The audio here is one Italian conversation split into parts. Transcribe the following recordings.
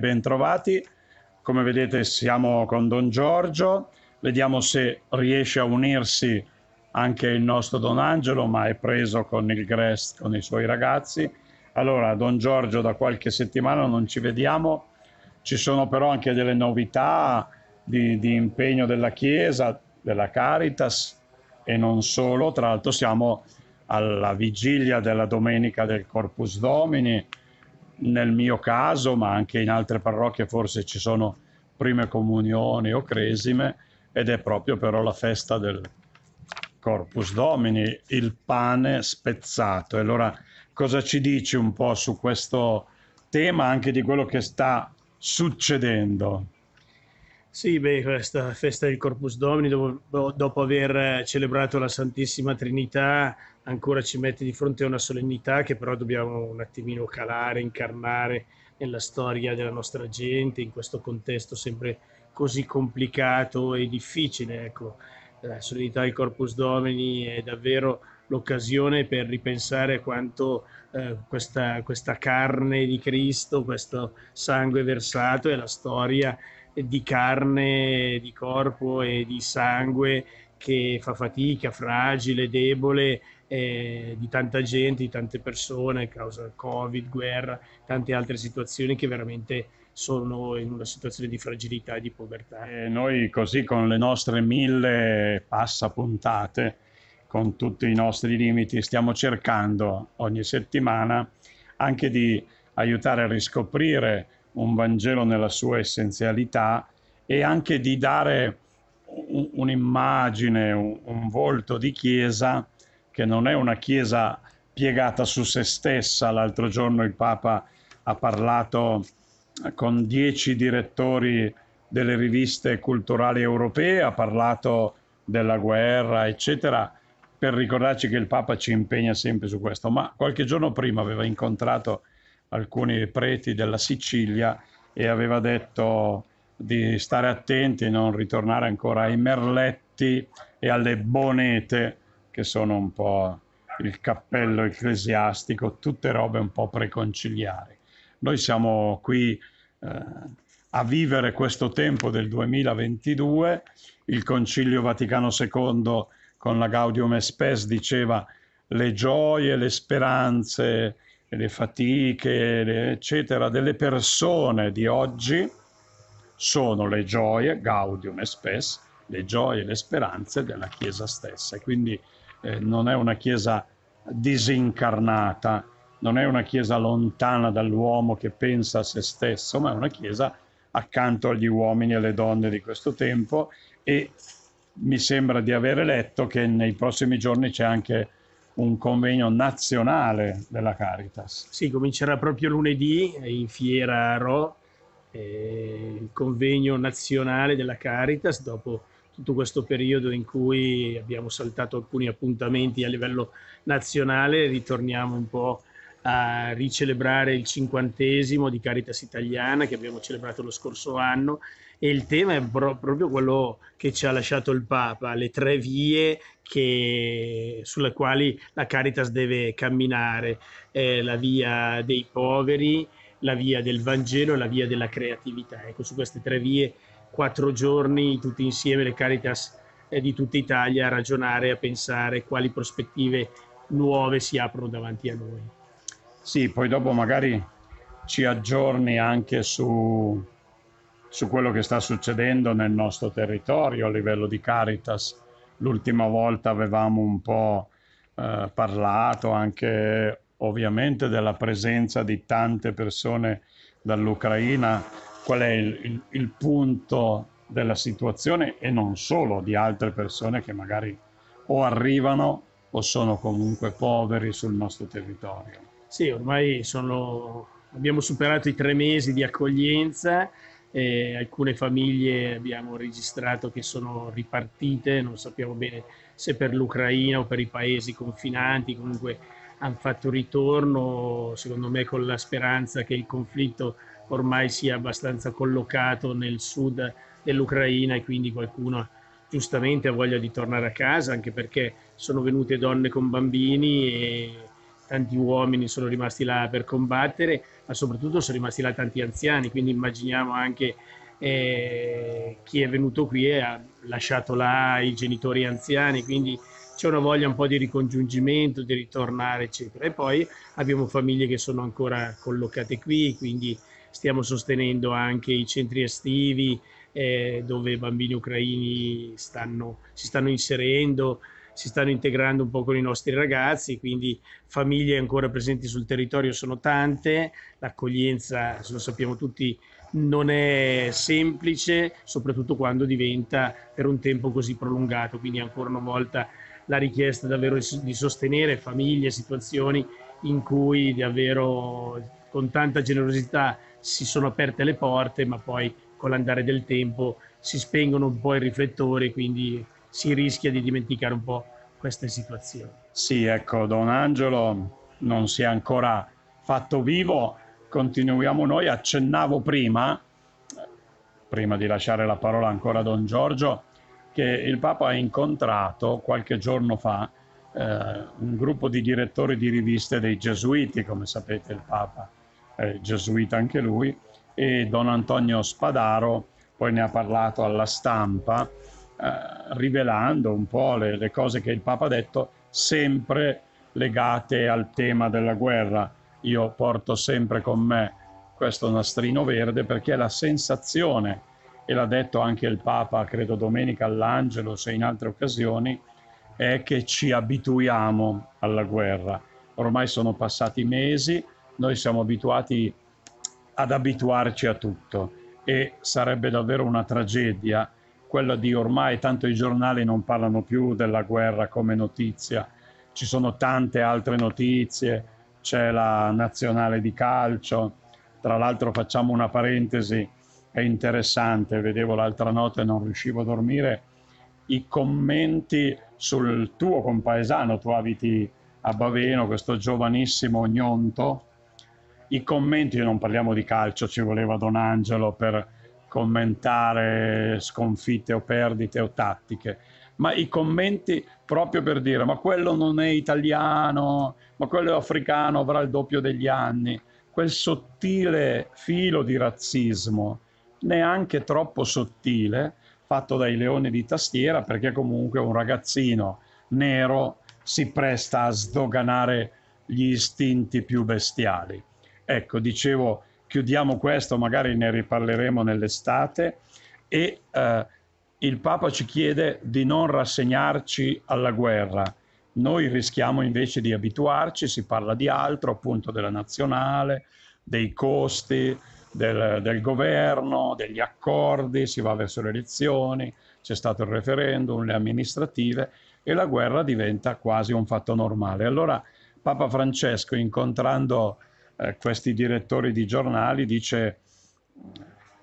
Bentrovati, come vedete siamo con Don Giorgio, vediamo se riesce a unirsi anche il nostro Don Angelo, ma è preso con il Grest, con i suoi ragazzi. Allora, Don Giorgio, da qualche settimana non ci vediamo, ci sono però anche delle novità di, di impegno della Chiesa, della Caritas e non solo, tra l'altro siamo alla vigilia della domenica del Corpus Domini, nel mio caso, ma anche in altre parrocchie forse ci sono prime comunioni o cresime, ed è proprio però la festa del Corpus Domini, il pane spezzato. E allora cosa ci dici un po' su questo tema, anche di quello che sta succedendo? Sì, beh, questa festa del Corpus Domini, dopo, dopo aver celebrato la Santissima Trinità, ancora ci mette di fronte a una solennità che però dobbiamo un attimino calare, incarnare nella storia della nostra gente, in questo contesto sempre così complicato e difficile. Ecco. La solennità del Corpus Domini è davvero l'occasione per ripensare quanto eh, questa, questa, carne di Cristo, questo sangue versato e la storia di carne, di corpo e di sangue che fa fatica, fragile, debole, eh, di tanta gente, di tante persone, a causa del Covid, guerra, tante altre situazioni che veramente sono in una situazione di fragilità e di povertà. E noi così con le nostre mille passa puntate, con tutti i nostri limiti, stiamo cercando ogni settimana anche di aiutare a riscoprire un Vangelo nella sua essenzialità e anche di dare un'immagine, un volto di Chiesa che non è una Chiesa piegata su se stessa. L'altro giorno il Papa ha parlato con dieci direttori delle riviste culturali europee, ha parlato della guerra, eccetera, per ricordarci che il Papa ci impegna sempre su questo. Ma qualche giorno prima aveva incontrato alcuni preti della Sicilia e aveva detto di stare attenti e non ritornare ancora ai merletti e alle bonete che sono un po' il cappello ecclesiastico, tutte robe un po' preconciliari. Noi siamo qui eh, a vivere questo tempo del 2022, il Concilio Vaticano II con la Gaudium Espes diceva le gioie, le speranze, le fatiche, le eccetera, delle persone di oggi sono le gioie, Gaudium Espes, le gioie e le speranze della Chiesa stessa. E quindi eh, non è una chiesa disincarnata, non è una chiesa lontana dall'uomo che pensa a se stesso, ma è una chiesa accanto agli uomini e alle donne di questo tempo e mi sembra di avere letto che nei prossimi giorni c'è anche un convegno nazionale della Caritas. Sì, comincerà proprio lunedì in Fiera a eh, il convegno nazionale della Caritas dopo tutto questo periodo in cui abbiamo saltato alcuni appuntamenti a livello nazionale, ritorniamo un po' a ricelebrare il cinquantesimo di Caritas Italiana che abbiamo celebrato lo scorso anno e il tema è pro- proprio quello che ci ha lasciato il Papa, le tre vie che, sulle quali la Caritas deve camminare, eh, la via dei poveri, la via del Vangelo e la via della creatività. Ecco, su queste tre vie quattro giorni tutti insieme le Caritas eh, di tutta Italia a ragionare, a pensare quali prospettive nuove si aprono davanti a noi. Sì, poi dopo magari ci aggiorni anche su, su quello che sta succedendo nel nostro territorio a livello di Caritas. L'ultima volta avevamo un po' eh, parlato anche ovviamente della presenza di tante persone dall'Ucraina qual è il, il, il punto della situazione e non solo di altre persone che magari o arrivano o sono comunque poveri sul nostro territorio. Sì, ormai sono, abbiamo superato i tre mesi di accoglienza, eh, alcune famiglie abbiamo registrato che sono ripartite, non sappiamo bene se per l'Ucraina o per i paesi confinanti, comunque hanno fatto ritorno, secondo me con la speranza che il conflitto ormai sia abbastanza collocato nel sud dell'Ucraina e quindi qualcuno giustamente ha voglia di tornare a casa, anche perché sono venute donne con bambini e tanti uomini sono rimasti là per combattere, ma soprattutto sono rimasti là tanti anziani, quindi immaginiamo anche eh, chi è venuto qui e ha lasciato là i genitori anziani, quindi c'è una voglia un po' di ricongiungimento, di ritornare, eccetera. E poi abbiamo famiglie che sono ancora collocate qui, quindi stiamo sostenendo anche i centri estivi eh, dove i bambini ucraini stanno, si stanno inserendo, si stanno integrando un po' con i nostri ragazzi, quindi famiglie ancora presenti sul territorio sono tante, l'accoglienza, lo sappiamo tutti, non è semplice, soprattutto quando diventa per un tempo così prolungato, quindi ancora una volta la richiesta davvero di sostenere famiglie, situazioni in cui davvero con tanta generosità si sono aperte le porte, ma poi con l'andare del tempo si spengono un po' i riflettori, quindi si rischia di dimenticare un po' queste situazioni. Sì, ecco, Don Angelo non si è ancora fatto vivo, continuiamo noi, accennavo prima, prima di lasciare la parola ancora a Don Giorgio, che il Papa ha incontrato qualche giorno fa eh, un gruppo di direttori di riviste dei gesuiti, come sapete il Papa è gesuita anche lui, e Don Antonio Spadaro poi ne ha parlato alla stampa, eh, rivelando un po' le, le cose che il Papa ha detto, sempre legate al tema della guerra. Io porto sempre con me questo nastrino verde perché è la sensazione e l'ha detto anche il Papa, credo domenica all'Angelus e in altre occasioni, è che ci abituiamo alla guerra. Ormai sono passati mesi, noi siamo abituati ad abituarci a tutto e sarebbe davvero una tragedia quella di ormai tanto i giornali non parlano più della guerra come notizia, ci sono tante altre notizie, c'è la nazionale di calcio, tra l'altro facciamo una parentesi, è interessante, vedevo l'altra notte e non riuscivo a dormire, i commenti sul tuo compaesano, tu abiti a Baveno, questo giovanissimo gnonto, i commenti, non parliamo di calcio, ci voleva Don Angelo per commentare sconfitte o perdite o tattiche, ma i commenti proprio per dire ma quello non è italiano, ma quello è africano, avrà il doppio degli anni, quel sottile filo di razzismo neanche troppo sottile, fatto dai leoni di tastiera, perché comunque un ragazzino nero si presta a sdoganare gli istinti più bestiali. Ecco, dicevo, chiudiamo questo, magari ne riparleremo nell'estate e eh, il Papa ci chiede di non rassegnarci alla guerra. Noi rischiamo invece di abituarci, si parla di altro, appunto della nazionale, dei costi, del, del governo, degli accordi, si va verso le elezioni, c'è stato il referendum, le amministrative e la guerra diventa quasi un fatto normale. Allora Papa Francesco, incontrando eh, questi direttori di giornali, dice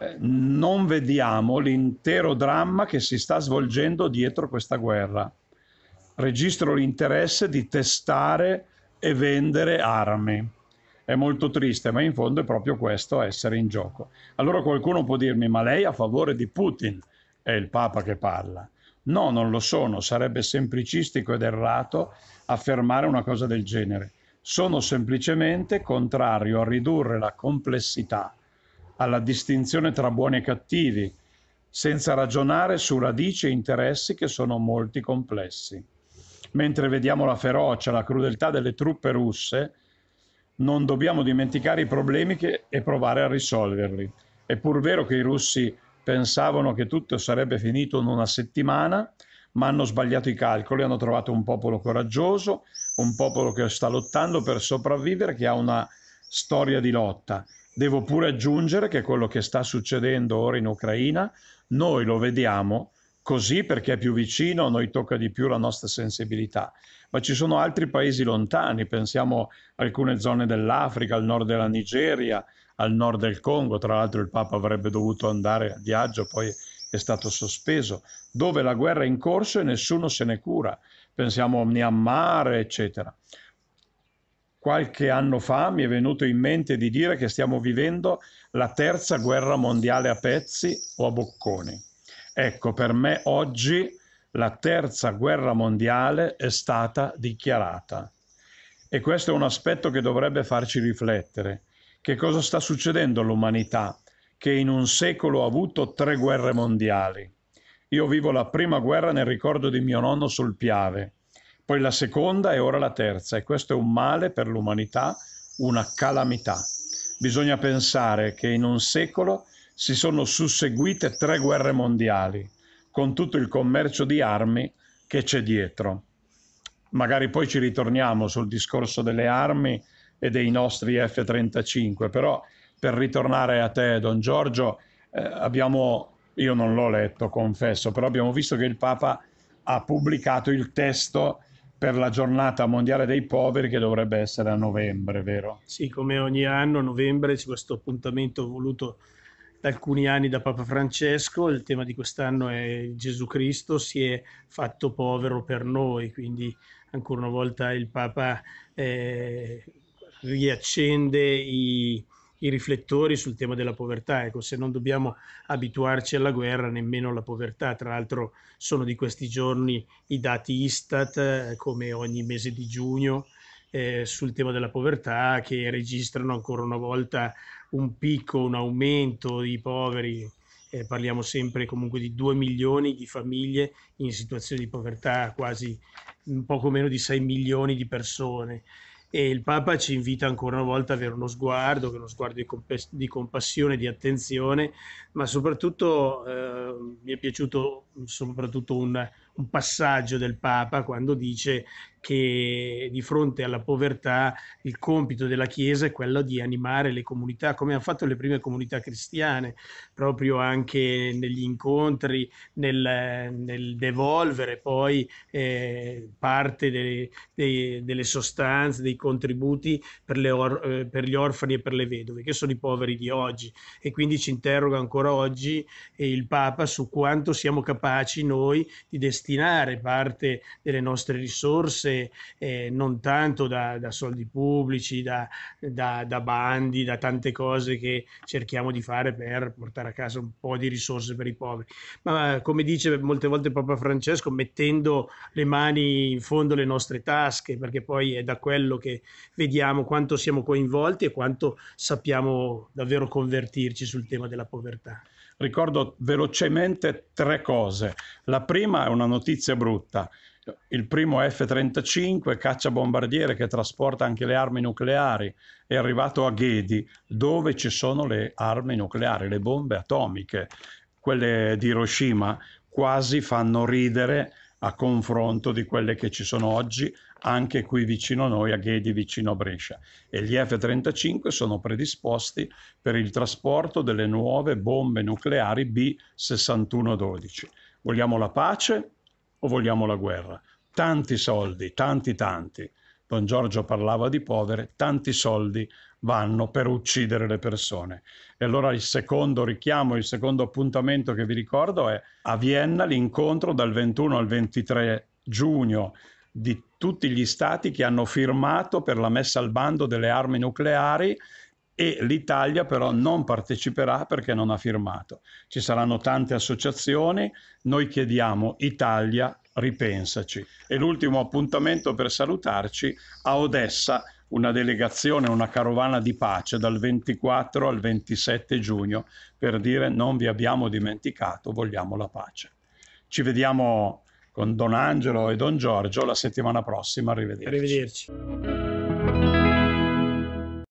eh, non vediamo l'intero dramma che si sta svolgendo dietro questa guerra. Registro l'interesse di testare e vendere armi è molto triste, ma in fondo è proprio questo essere in gioco. Allora qualcuno può dirmi, ma lei è a favore di Putin? È il Papa che parla. No, non lo sono, sarebbe semplicistico ed errato affermare una cosa del genere. Sono semplicemente contrario a ridurre la complessità alla distinzione tra buoni e cattivi, senza ragionare su radici e interessi che sono molti complessi. Mentre vediamo la ferocia, la crudeltà delle truppe russe, non dobbiamo dimenticare i problemi che, e provare a risolverli. È pur vero che i russi pensavano che tutto sarebbe finito in una settimana, ma hanno sbagliato i calcoli, hanno trovato un popolo coraggioso, un popolo che sta lottando per sopravvivere, che ha una storia di lotta. Devo pure aggiungere che quello che sta succedendo ora in Ucraina, noi lo vediamo così perché è più vicino, a noi tocca di più la nostra sensibilità. Ma ci sono altri paesi lontani, pensiamo a alcune zone dell'Africa, al nord della Nigeria, al nord del Congo, tra l'altro il Papa avrebbe dovuto andare a viaggio, poi è stato sospeso, dove la guerra è in corso e nessuno se ne cura. Pensiamo a Myanmar, eccetera. Qualche anno fa mi è venuto in mente di dire che stiamo vivendo la terza guerra mondiale a pezzi o a bocconi Ecco, per me oggi la terza guerra mondiale è stata dichiarata. E questo è un aspetto che dovrebbe farci riflettere. Che cosa sta succedendo all'umanità che in un secolo ha avuto tre guerre mondiali? Io vivo la prima guerra nel ricordo di mio nonno sul Piave, poi la seconda e ora la terza e questo è un male per l'umanità, una calamità. Bisogna pensare che in un secolo si sono susseguite tre guerre mondiali, con tutto il commercio di armi che c'è dietro. Magari poi ci ritorniamo sul discorso delle armi e dei nostri F-35, però per ritornare a te, Don Giorgio, eh, abbiamo, io non l'ho letto, confesso, però abbiamo visto che il Papa ha pubblicato il testo per la giornata mondiale dei poveri che dovrebbe essere a novembre, vero? Sì, come ogni anno a novembre c'è questo appuntamento voluto da alcuni anni da Papa Francesco, il tema di quest'anno è Gesù Cristo si è fatto povero per noi, quindi ancora una volta il Papa eh, riaccende i, i, riflettori sul tema della povertà, ecco, se non dobbiamo abituarci alla guerra, nemmeno alla povertà, tra l'altro sono di questi giorni i dati Istat, eh, come ogni mese di giugno, eh, sul tema della povertà che registrano ancora una volta un picco, un aumento di poveri, eh, parliamo sempre comunque di 2 milioni di famiglie in situazione di povertà, quasi poco meno di 6 milioni di persone. E il Papa ci invita ancora una volta ad avere uno sguardo, che è uno sguardo di, comp- di, compassione, di attenzione, ma soprattutto eh, mi è piaciuto soprattutto un, un passaggio del Papa quando dice che di fronte alla povertà il compito della Chiesa è quello di animare le comunità, come hanno fatto le prime comunità cristiane, proprio anche negli incontri, nel, nel devolvere poi eh, parte dei, dei, delle sostanze, dei contributi per, or, eh, per, gli orfani e per le vedove, che sono i poveri di oggi. E quindi ci interroga ancora oggi eh, il Papa su quanto siamo capaci noi di destinare parte delle nostre risorse risorse eh, non tanto da, da, soldi pubblici, da, da, da bandi, da tante cose che cerchiamo di fare per portare a casa un po' di risorse per i poveri, ma come dice molte volte Papa Francesco, mettendo le mani in fondo alle nostre tasche, perché poi è da quello che vediamo quanto siamo coinvolti e quanto sappiamo davvero convertirci sul tema della povertà. Ricordo velocemente tre cose. La prima è una notizia brutta il primo F-35 cacciabombardiere che trasporta anche le armi nucleari è arrivato a Ghedi, dove ci sono le armi nucleari, le bombe atomiche, quelle di Hiroshima, quasi fanno ridere a confronto di quelle che ci sono oggi anche qui vicino a noi, a Ghedi vicino a Brescia. E gli F-35 sono predisposti per il trasporto delle nuove bombe nucleari B-6112. Vogliamo la pace? o vogliamo la guerra? Tanti soldi, tanti tanti. Don Giorgio parlava di povere, tanti soldi vanno per uccidere le persone. E allora il secondo richiamo, il secondo appuntamento che vi ricordo è a Vienna l'incontro dal 21 al 23 giugno di tutti gli stati che hanno firmato per la messa al bando delle armi nucleari e l'Italia però non parteciperà perché non ha firmato. Ci saranno tante associazioni, noi chiediamo Italia, ripensaci. E l'ultimo appuntamento per salutarci a Odessa, una delegazione, una carovana di pace dal 24 al 27 giugno per dire non vi abbiamo dimenticato, vogliamo la pace. Ci vediamo con Don Angelo e Don Giorgio la settimana prossima, arrivederci. Arrivederci.